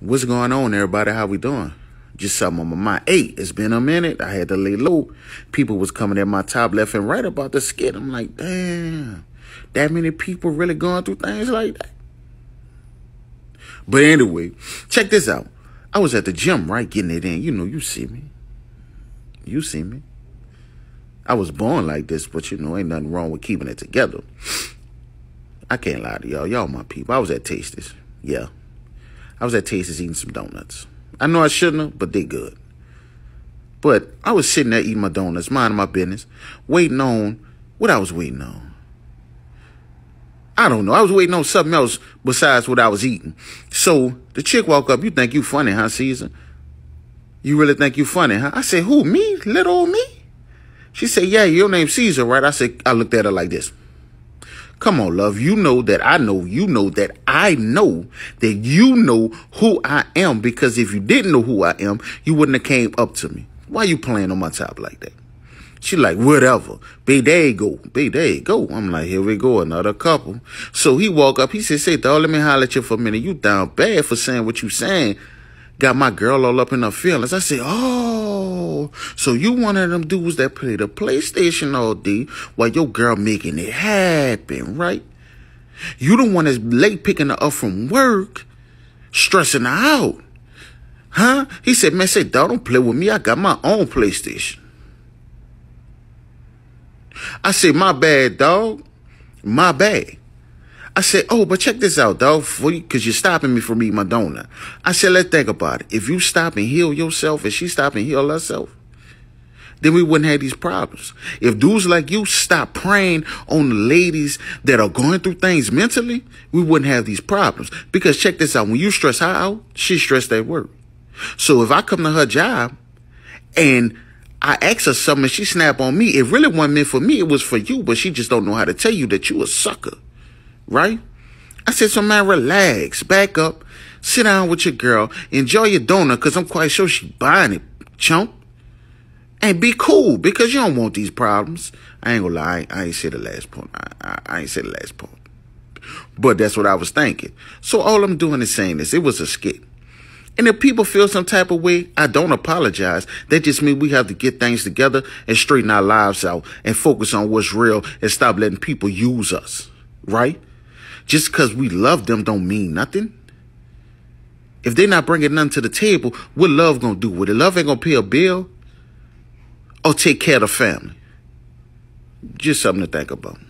What's going on, everybody? How we doing? Just something on my mind. Hey, it's been a minute. I had to lay low. People was coming at my top left and right about the skit. I'm like, damn, that many people really going through things like that. But anyway, check this out. I was at the gym, right, getting it in. You know, you see me. You see me. I was born like this, but you know, ain't nothing wrong with keeping it together. I can't lie to y'all. Y'all my people. I was at Tasters. Yeah, I was at Tasty's eating some donuts. I know I shouldn't have, but they good. But I was sitting there eating my donuts, minding my business, waiting on what I was waiting on. I don't know. I was waiting on something else besides what I was eating. So the chick walk up, you think you funny, huh, Caesar? You really think you funny, huh? I said, who, me? Little old me? She said, yeah, your name Caesar, right? I said, I looked at her like this. Come on, love. You know that I know, you know that I know that you know who I am because if you didn't know who I am, you wouldn't have came up to me. Why you playing on my top like that? She like, whatever. Be there you go. Be there you go. I'm like, here we go, another couple. So he walk up. He said, say, dog, let me holler at you for a minute. You down bad for saying what you saying got my girl all up in her feelings. I said, oh, so you one of them dudes that play the PlayStation all day while your girl making it happen, right? You the one that's late picking her up from work, stressing her out. Huh? He said, man, say, dog, don't play with me. I got my own PlayStation. I said, my bad, dog. My bad. I said, oh, but check this out, though, because you're stopping me from eating my donut. I said, let's think about it. If you stop and heal yourself and she stop and heal herself, then we wouldn't have these problems. If dudes like you stop preying on the ladies that are going through things mentally, we wouldn't have these problems. Because check this out, when you stress her out, she's stressed at work. So if I come to her job and I ask her something and she snap on me, it really wasn't meant for me, it was for you, but she just don't know how to tell you that you a sucker right? I said, so man, relax, back up, sit down with your girl, enjoy your donut, because I'm quite sure she buying it, chump. And be cool, because you don't want these problems. I ain't gonna lie, I, ain't say the last part. I, I, I ain't say the last part. But that's what I was thinking. So all I'm doing is saying this. It was a skit. And if people feel some type of way, I don't apologize. That just means we have to get things together and straighten our lives out and focus on what's real and stop letting people use us, right? just because we love them don't mean nothing. If they're not bringing nothing to the table, what love gonna do with it? Love ain't gonna pay a bill or take care of the family. Just something to think about.